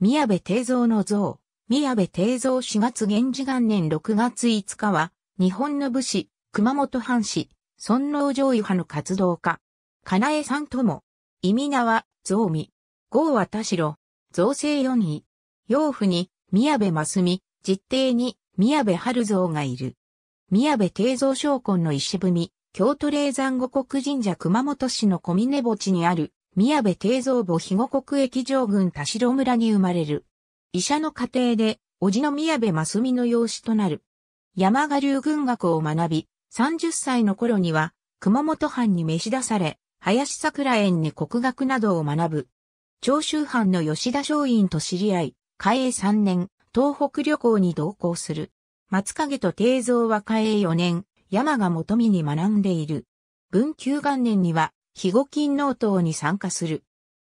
宮部定蔵の像、宮部定蔵4月元治元年6月5日は、日本の武士、熊本藩士、尊王上夷派の活動家。かなえさんとも、意味名は、蔵美。郷は田代、造成四位。養父に、宮部真澄、実弟に、宮部春蔵がいる。宮部定蔵将魂の石踏み、京都霊山五国神社熊本市の小峰墓地にある、宮部定蔵母肥後国駅上郡田代村に生まれる。医者の家庭で、叔父の宮部真澄の養子となる。山賀流軍学を学び、30歳の頃には、熊本藩に召し出され、林桜園に国学などを学ぶ。長州藩の吉田松陰と知り合い、海江3年、東北旅行に同行する。松影と定蔵は海江4年、山賀元美に学んでいる。文久元年には、肥後金納党に参加する。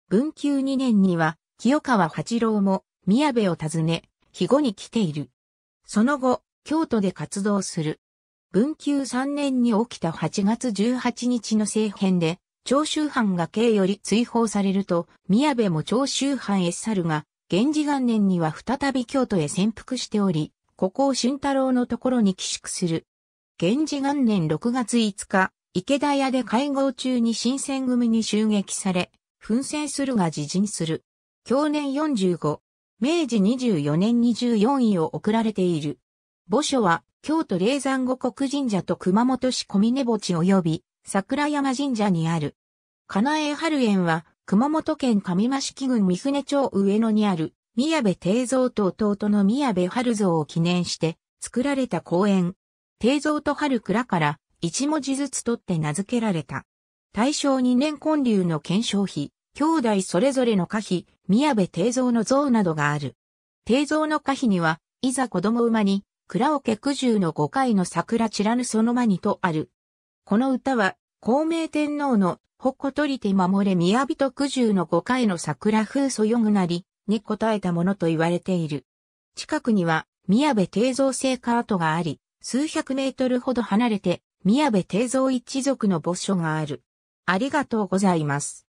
文久2年には、清川八郎も、宮部を訪ね、肥後に来ている。その後、京都で活動する。文久3年に起きた8月18日の政変で、長州藩が慶より追放されると、宮部も長州藩へ去るが、源氏元年には再び京都へ潜伏しており、ここを俊太郎のところに寄宿する。源氏元年6月5日、池田屋で会合中に新選組に襲撃され、奮戦するが自陣する。去年45、明治24年24位を送られている。墓所は、京都霊山五国神社と熊本市小峰墓地及び、桜山神社にある。金江春園は、熊本県上増木郡三船町上野にある、宮部定蔵と弟の宮部春蔵を記念して、作られた公園。定蔵と春倉から、一文字ずつ取って名付けられた。大正2年建立の検証碑、兄弟それぞれの歌碑、宮部定蔵の像などがある。定蔵の歌碑には、いざ子供馬に、倉桶九十の五回の桜散らぬその間にとある。この歌は、孔明天皇の、ほっことりて守れ宮人九十の五回の桜風そよぐなり、に応えたものと言われている。近くには、宮部定蔵聖火跡があり、数百メートルほど離れて、宮部定蔵一族の墓所がある。ありがとうございます。